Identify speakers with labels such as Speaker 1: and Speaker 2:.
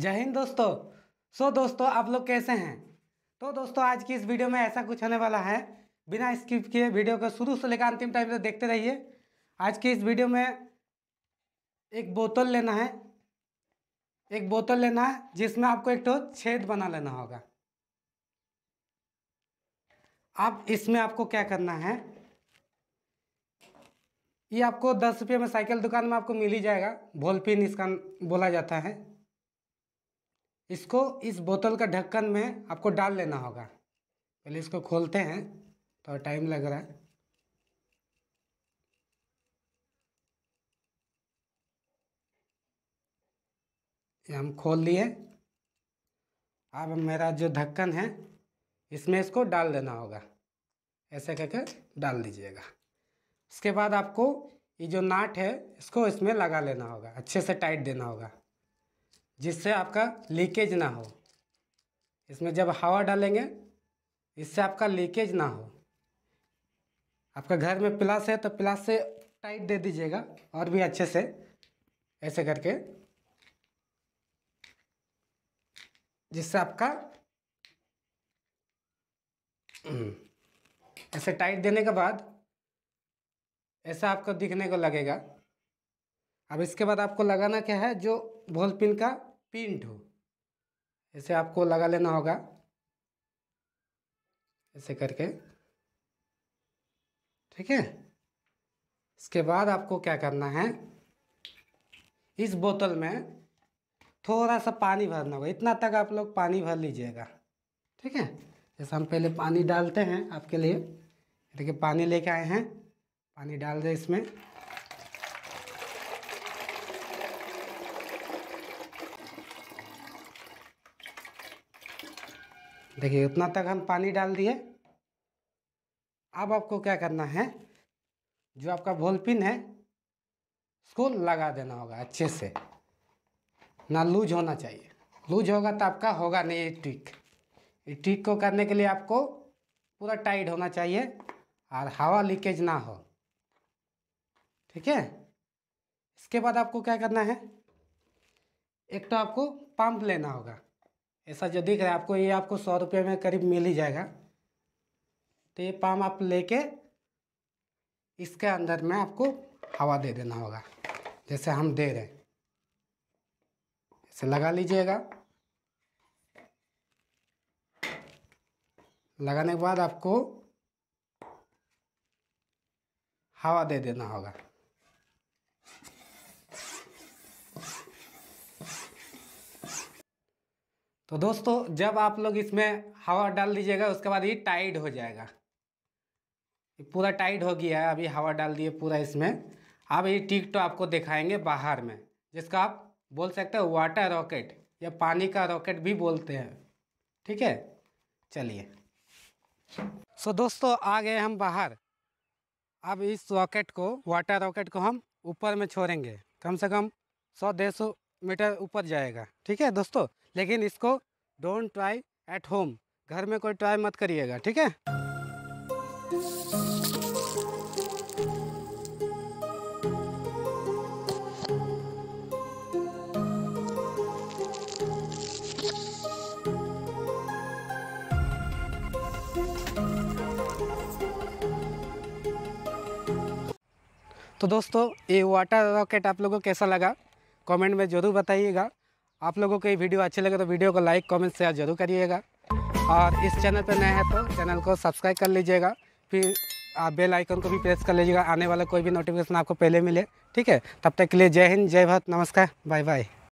Speaker 1: जय हिंद दोस्तों सो so, दोस्तों आप लोग कैसे हैं तो दोस्तों आज की इस वीडियो में ऐसा कुछ होने वाला है बिना स्किप किए वीडियो को शुरू से लेकर अंतिम टाइम तक देखते रहिए आज की इस वीडियो में एक बोतल लेना है एक बोतल लेना है जिसमें आपको एक तो छेद बना लेना होगा आप इसमें आपको क्या करना है ये आपको दस रुपये में साइकिल दुकान में आपको मिल ही जाएगा भोलपिन इसका बोला जाता है इसको इस बोतल का ढक्कन में आपको डाल लेना होगा पहले इसको खोलते हैं तो टाइम लग रहा है ये हम खोल लिए अब मेरा जो ढक्कन है इसमें इसको डाल देना होगा ऐसे करके डाल दीजिएगा उसके बाद आपको ये जो नाट है इसको इसमें लगा लेना होगा अच्छे से टाइट देना होगा जिससे आपका लीकेज ना हो इसमें जब हवा डालेंगे इससे आपका लीकेज ना हो आपका घर में प्लास है तो प्लास से टाइट दे दीजिएगा और भी अच्छे से ऐसे करके जिससे आपका ऐसे टाइट देने के बाद ऐसा आपको दिखने को लगेगा अब इसके बाद आपको लगाना क्या है जो बॉल पिन का टू ऐसे आपको लगा लेना होगा ऐसे करके ठीक है इसके बाद आपको क्या करना है इस बोतल में थोड़ा सा पानी भरना होगा इतना तक आप लोग पानी भर लीजिएगा ठीक है जैसे हम पहले पानी डालते हैं आपके लिए देखिए पानी लेके आए हैं पानी डाल दें इसमें देखिए उतना तक हम पानी डाल दिए अब आपको क्या करना है जो आपका भोल पिन है उसको लगा देना होगा अच्छे से ना लूज होना चाहिए लूज होगा तो आपका होगा नहीं ये ट्रिक ये ट्रिक को करने के लिए आपको पूरा टाइट होना चाहिए और हवा लीकेज ना हो ठीक है इसके बाद आपको क्या करना है एक तो आपको पंप लेना होगा ऐसा जो दिख रहा है आपको ये आपको सौ रुपये में करीब मिल ही जाएगा तो ये पाम आप लेके इसके अंदर में आपको हवा दे देना होगा जैसे हम दे रहे हैं ऐसे लगा लीजिएगा लगाने के बाद आपको हवा दे देना होगा तो दोस्तों जब आप लोग इसमें हवा डाल दीजिएगा उसके बाद ये टाइट हो जाएगा पूरा टाइट हो गया है अभी हवा डाल दिए पूरा इसमें अब ये टिक तो आपको दिखाएंगे बाहर में जिसका आप बोल सकते हो वाटर रॉकेट या पानी का रॉकेट भी बोलते हैं ठीक है चलिए सो दोस्तों आ गए हम बाहर अब इस रॉकेट को वाटर रॉकेट को हम ऊपर में छोड़ेंगे कम से कम सौ डेढ़ सौ मीटर ऊपर जाएगा ठीक है दोस्तों लेकिन इसको डोंट ट्राई एट होम घर में कोई ट्राई मत करिएगा ठीक है तो दोस्तों ये वाटर रॉकेट आप लोगों को कैसा लगा कमेंट में ज़रूर बताइएगा आप लोगों को ये वीडियो अच्छे लगे तो वीडियो को लाइक कमेंट शेयर जरूर करिएगा और इस चैनल पर नए हैं तो चैनल को सब्सक्राइब कर लीजिएगा फिर आप बेल आइकन को भी प्रेस कर लीजिएगा आने वाला कोई भी नोटिफिकेशन आपको पहले मिले ठीक है तब तक के लिए जय हिंद जय भारत नमस्कार बाय बाय